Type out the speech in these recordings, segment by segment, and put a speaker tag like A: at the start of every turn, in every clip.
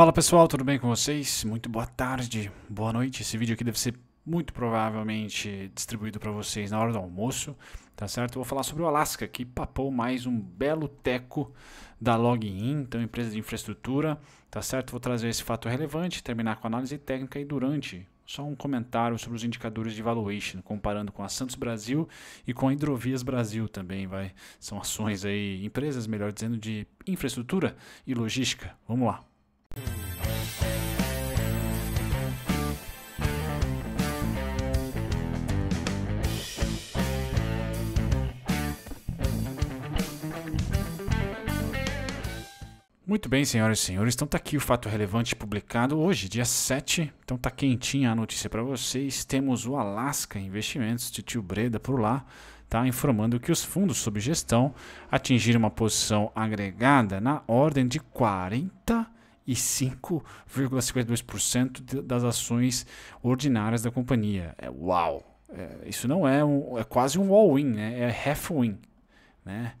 A: Fala pessoal, tudo bem com vocês? Muito boa tarde, boa noite. Esse vídeo aqui deve ser muito provavelmente distribuído para vocês na hora do almoço, tá certo? Vou falar sobre o Alaska, que papou mais um belo teco da Login, então empresa de infraestrutura, tá certo? Vou trazer esse fato relevante, terminar com análise técnica e durante só um comentário sobre os indicadores de valuation, comparando com a Santos Brasil e com a Hidrovias Brasil também, vai. São ações aí, empresas, melhor dizendo, de infraestrutura e logística. Vamos lá. Muito bem, senhoras e senhores, então tá aqui o fato relevante publicado hoje, dia 7. Então tá quentinha a notícia para vocês. Temos o Alaska Investimentos de Tio Breda por lá, tá informando que os fundos sob gestão atingiram uma posição agregada na ordem de 40 e 5,52% das ações ordinárias da companhia. É, uau! É, isso não é um, é quase um all-in, né? é half-win. Né?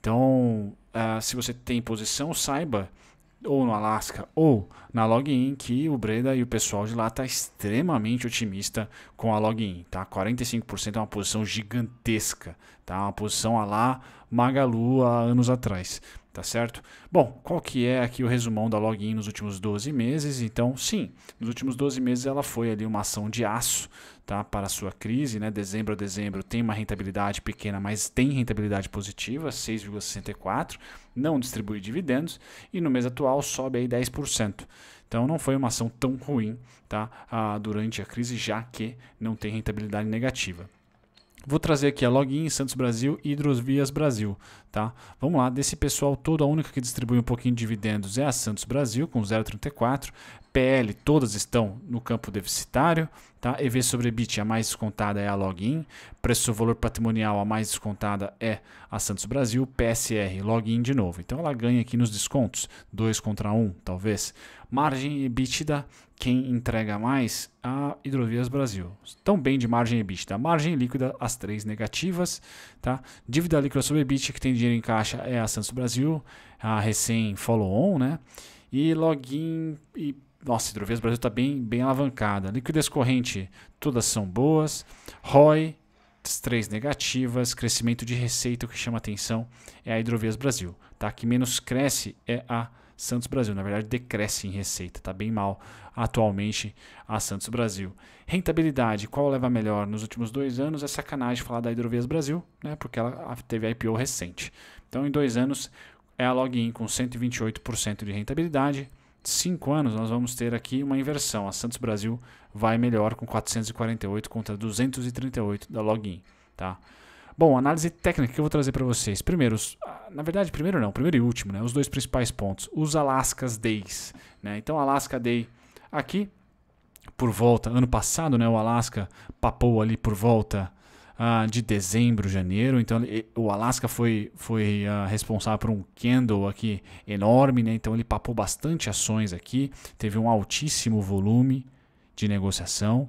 A: Então, uh, se você tem posição, saiba ou no Alaska ou na Login que o Breda e o pessoal de lá tá extremamente otimista com a Login, tá? 45% é uma posição gigantesca, tá? Uma posição a lá Magalu há anos atrás tá certo? Bom, qual que é aqui o resumão da login nos últimos 12 meses? Então, sim, nos últimos 12 meses ela foi ali uma ação de aço, tá? Para a sua crise, né? Dezembro a dezembro tem uma rentabilidade pequena, mas tem rentabilidade positiva, 6,64, não distribui dividendos e no mês atual sobe aí 10%. Então não foi uma ação tão ruim, tá? Ah, durante a crise, já que não tem rentabilidade negativa. Vou trazer aqui a Login, Santos Brasil e Hidrovias Brasil, tá? Vamos lá, desse pessoal todo, a única que distribui um pouquinho de dividendos é a Santos Brasil, com 0,34. PL todas estão no campo deficitário, tá? EV sobre EBIT a mais descontada é a login, preço valor patrimonial a mais descontada é a Santos Brasil, PSR login de novo. Então ela ganha aqui nos descontos, 2 contra 1, um, talvez. Margem EBITDA, quem entrega mais? A Hidrovias Brasil. Estão bem de margem EBITDA. Margem líquida, as três negativas, tá? Dívida líquida sobre EBIT que tem dinheiro em caixa é a Santos Brasil, a recém follow on, né? E login e nossa, hidrovias Brasil está bem, bem alavancada. Liquidez corrente, todas são boas. ROI, três negativas. Crescimento de receita, o que chama atenção é a Hidrovias Brasil. Tá? Que menos cresce é a Santos Brasil. Na verdade, decresce em receita. Está bem mal atualmente a Santos Brasil. Rentabilidade, qual leva melhor nos últimos dois anos? É sacanagem falar da Hidrovias Brasil, né? porque ela teve a IPO recente. Então, em dois anos, é a login com 128% de rentabilidade cinco anos, nós vamos ter aqui uma inversão. A Santos Brasil vai melhor com 448 contra 238 da login. Tá? Bom, análise técnica que eu vou trazer para vocês. Primeiro, ah, na verdade, primeiro não, primeiro e último, né? Os dois principais pontos. Os Alaskas Days. Né? Então, Alaska Day aqui, por volta, ano passado, né? O Alaska papou ali por volta uh, de dezembro, janeiro. Então ele, o Alasca foi, foi uh, responsável por um candle aqui enorme, né? Então ele papou bastante ações aqui, teve um altíssimo volume de negociação,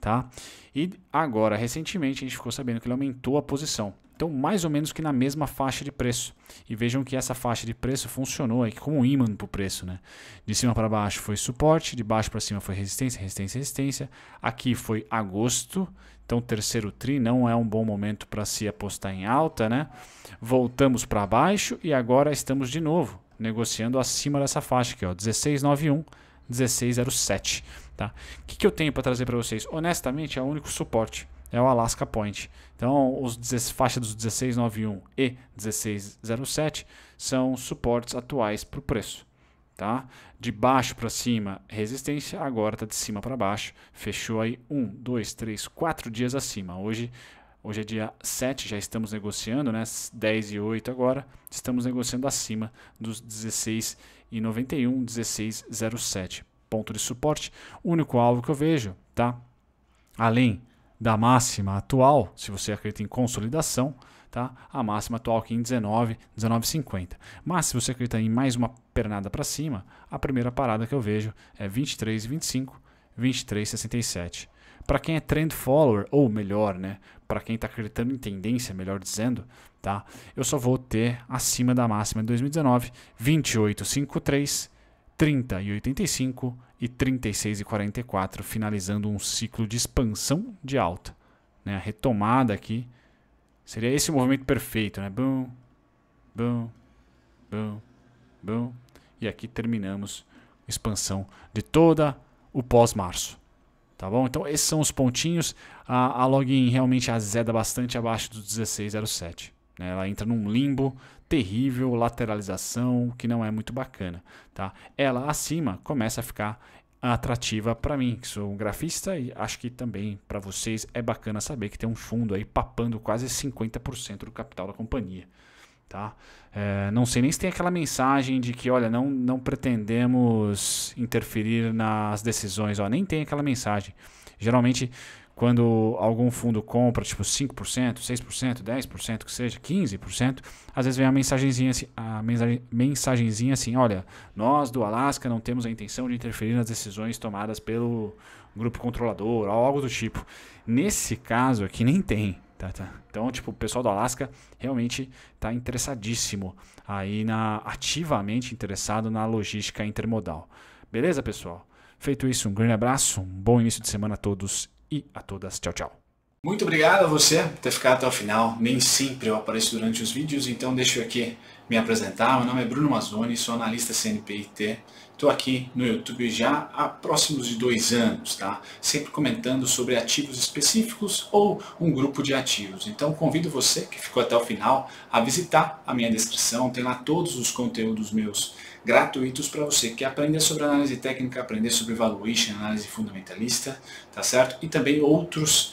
A: tá? E agora, recentemente, a gente ficou sabendo que ele aumentou a posição. Então, mais ou menos que na mesma faixa de preço. E vejam que essa faixa de preço funcionou aí como um ímã para o preço. Né? De cima para baixo foi suporte, de baixo para cima foi resistência, resistência, resistência. Aqui foi agosto, então terceiro tri não é um bom momento para se apostar em alta. Né? Voltamos para baixo e agora estamos de novo negociando acima dessa faixa aqui, ó, 1691, 1607. Tá? O que, que eu tenho para trazer para vocês? Honestamente, é o único suporte é o Alaska Point. Então, os faixa dos 1691 e 1607 são suportes atuais para o preço. Tá? De baixo para cima, resistência, agora está de cima para baixo. Fechou aí 1, 2, 3, 4 dias acima. Hoje, hoje é dia 7, já estamos negociando, né? 10 e 8 agora, estamos negociando acima dos 16,91, 16,07. Ponto de suporte, único alvo que eu vejo, tá? Além da máxima atual, se você acredita em consolidação, tá? a máxima atual aqui em 19, 19,50. Mas se você acredita em mais uma pernada para cima, a primeira parada que eu vejo é 23,25, 23,67. Para quem é trend follower, ou melhor, né, para quem está acreditando em tendência, melhor dizendo, tá? eu só vou ter acima da máxima de 2019, 28,53 30 e 85 e 36 e 44, finalizando um ciclo de expansão de alta. Né? A retomada aqui seria esse movimento perfeito, né? Bum, bum, bum, bum. E aqui terminamos a expansão de toda o pós-março. Tá bom? Então esses são os pontinhos. A, a login realmente azeda bastante abaixo dos 1607. Né? Ela entra num limbo terrível, lateralização, que não é muito bacana. Tá? Ela acima começa a ficar atrativa para mim, que sou um grafista, e acho que também para vocês é bacana saber que tem um fundo aí papando quase 50% do capital da companhia. Tá? É, não sei nem se tem aquela mensagem de que, olha, não, não pretendemos interferir nas decisões. Ó, nem tem aquela mensagem. Geralmente, quando algum fundo compra, tipo 5%, 6%, 10%, que seja, 15%, às vezes vem a mensagenzinha assim, a mensagenzinha assim, olha, nós do Alasca não temos a intenção de interferir nas decisões tomadas pelo grupo controlador, algo do tipo. Nesse caso aqui nem tem, tá, tá. Então, tipo, o pessoal do Alasca realmente está interessadíssimo aí na ativamente interessado na logística intermodal. Beleza, pessoal? Feito isso, um grande abraço, um bom início de semana a todos e a todas. Tchau, tchau. Muito obrigado a você por ter ficado até o final. Nem sempre eu apareço durante os vídeos, então deixa eu aqui me apresentar. Meu nome é Bruno Mazzoni, sou analista CNPIT. Estou aqui no YouTube já há próximos de dois anos, tá? Sempre comentando sobre ativos específicos ou um grupo de ativos. Então convido você que ficou até o final a visitar a minha descrição. Tem lá todos os conteúdos meus gratuitos para você que aprender sobre análise técnica, aprender sobre valuation, análise fundamentalista, tá certo? E também outros